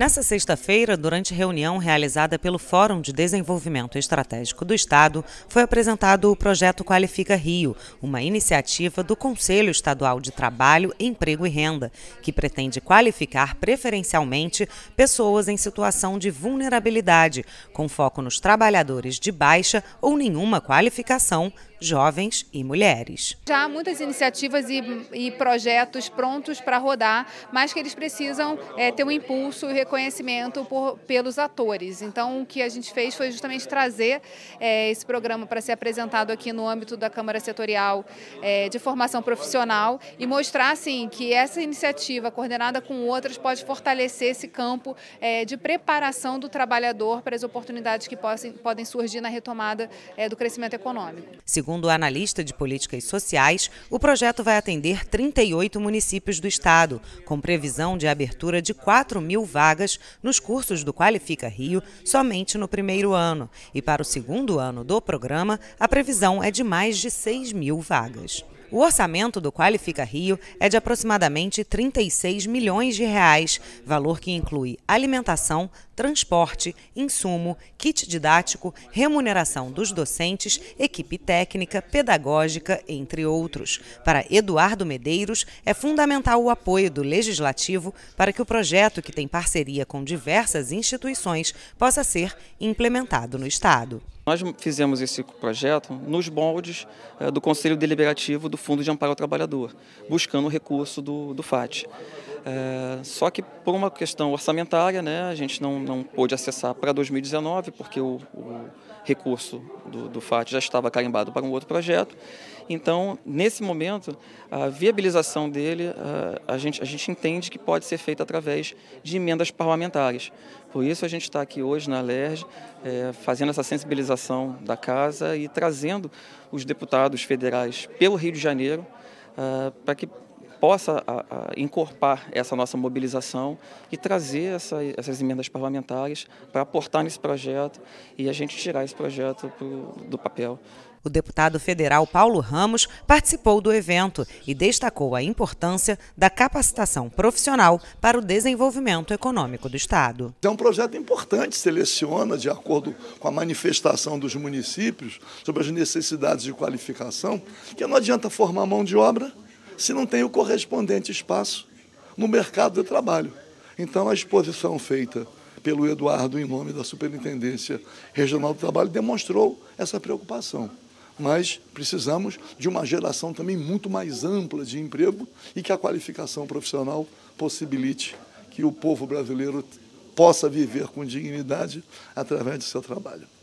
Nessa sexta-feira, durante reunião realizada pelo Fórum de Desenvolvimento Estratégico do Estado, foi apresentado o projeto Qualifica Rio, uma iniciativa do Conselho Estadual de Trabalho, Emprego e Renda, que pretende qualificar preferencialmente pessoas em situação de vulnerabilidade, com foco nos trabalhadores de baixa ou nenhuma qualificação, jovens e mulheres. Já há muitas iniciativas e, e projetos prontos para rodar, mas que eles precisam é, ter um impulso e reconhecimento por, pelos atores. Então, o que a gente fez foi justamente trazer é, esse programa para ser apresentado aqui no âmbito da Câmara Setorial é, de Formação Profissional e mostrar, assim, que essa iniciativa, coordenada com outras, pode fortalecer esse campo é, de preparação do trabalhador para as oportunidades que possam, podem surgir na retomada do crescimento econômico. Segundo o analista de políticas sociais, o projeto vai atender 38 municípios do estado, com previsão de abertura de 4 mil vagas nos cursos do Qualifica Rio somente no primeiro ano. E para o segundo ano do programa, a previsão é de mais de 6 mil vagas. O orçamento do Qualifica Rio é de aproximadamente 36 milhões de reais, valor que inclui alimentação, transporte, insumo, kit didático, remuneração dos docentes, equipe técnica, pedagógica, entre outros. Para Eduardo Medeiros, é fundamental o apoio do legislativo para que o projeto, que tem parceria com diversas instituições, possa ser implementado no Estado. Nós fizemos esse projeto nos moldes eh, do Conselho Deliberativo do Fundo de Amparo ao Trabalhador, buscando o recurso do, do FAT. É, só que por uma questão orçamentária, né, a gente não, não pôde acessar para 2019, porque o, o recurso do, do, FAT já estava carimbado para um outro projeto. Então, nesse momento, a viabilização dele, é, a, gente, a gente entende que pode ser feita através de emendas parlamentares. Por isso, a gente está aqui hoje na LERJ, é, fazendo essa sensibilização da casa e trazendo os deputados federais pelo Rio de Janeiro, é, para que possa a, a, encorpar essa nossa mobilização e trazer essa, essas emendas parlamentares para aportar nesse projeto e a gente tirar esse projeto pro, do papel. O deputado federal Paulo Ramos participou do evento e destacou a importância da capacitação profissional para o desenvolvimento econômico do Estado. É um projeto importante, seleciona, de acordo com a manifestação dos municípios, sobre as necessidades de qualificação, que não adianta formar mão de obra se não tem o correspondente espaço no mercado de trabalho. Então, a exposição feita pelo Eduardo em nome da Superintendência Regional do Trabalho demonstrou essa preocupação. Mas precisamos de uma geração também muito mais ampla de emprego e que a qualificação profissional possibilite que o povo brasileiro possa viver com dignidade através do seu trabalho.